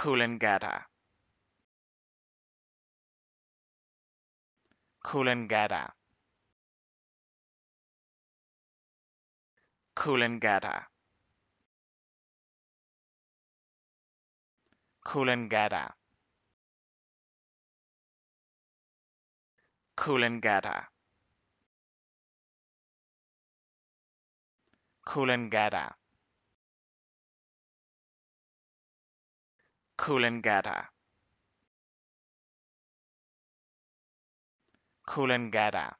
Kulangada Kulangada Kulangada Kulangada Kulangada Coolangatta Coolangatta Coolangatta